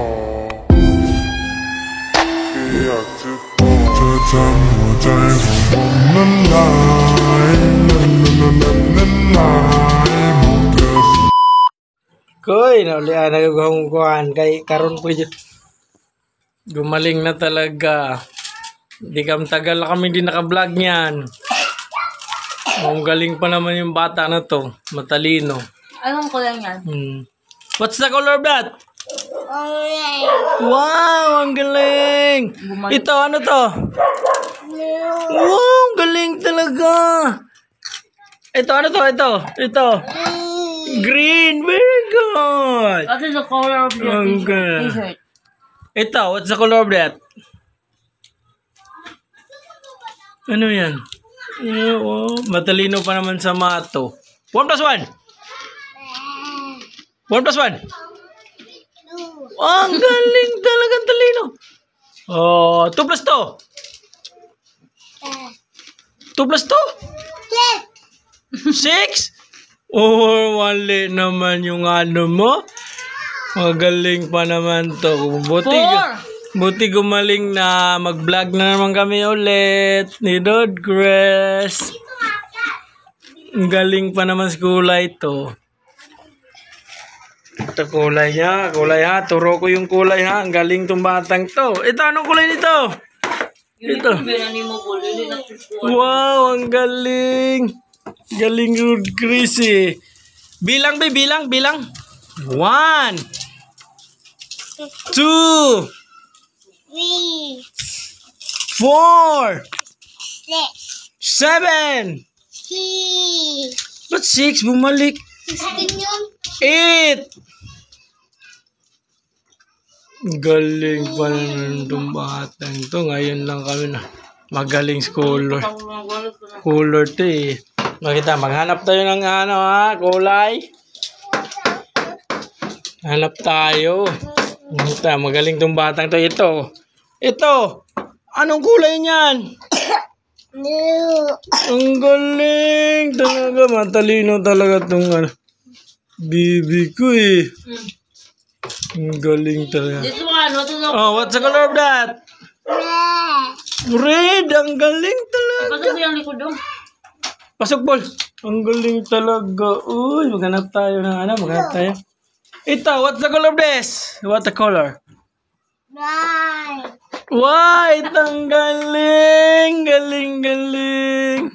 哦，อยากจะบอกเธอทำหัวใจของผมนั้นลายนั้นนั้นนั้นลายบอกเธอ Koy, naulian na yung kay karon ko yun. Gumaling na talaga. Di kam tagal na kami din naka-vlog niyan. Ang galing pa naman yung bata na to. Matalino. Anong ko lang yan. Hmm. What's the color of that? Wow, ang galing. Ito, ano to? Wow, ang galing talaga. Ito, ano to? Ito, ito. Green. Very good. What is the color of your okay. t-shirt? Ito, what's the color of that? Ano yan? Eh, Oo, matalino pa naman sa mato. 1 plus 1. 1 plus 1. Ang galing talagang talino. Oh, 2 plus 2. 2 plus 2? 6. 6? Oh, mali naman yung ano mo. Magaling pa naman to. Buti, buti gumaling na mag-vlog na naman kami ulit ni Dodgres. Ang galing pa naman sa kulay to. Ito kulay niya. Kulay ha. Turo ko yung kulay ha. Ang galing tong batang to. Ito, anong kulay nito? Ito. Wow, ang galing. Galing good Chrissy. Eh. Bilang be, Bilang, bilang. One. Two. Three. Four. Six. Seven. Six. But six? Bumalik. Six Eight. Galing pala nung batang to. Ngayon lang kami na magaling scholar. Cooler to eh. Makita, maghanap tayo ng ano ha, kulay. Hanap tayo. Makita, magaling tong batang to. Ito. Ito. Anong kulay niyan? Ang galing talaga. Matalino talaga tong ano. Bibi ko eh. Hmm. Ang galing talaga. This one, what is it? Oh, what's the color of that? Red! Ang galing talaga. Pasok mo yung likod doon. Oh. Pasok, ball. Ang galing talaga. Uy, maghanap tayo ng ano, maghanap tayo. Ito, what's the color of this? What the color? White! White! Ang galing! Galing, galing!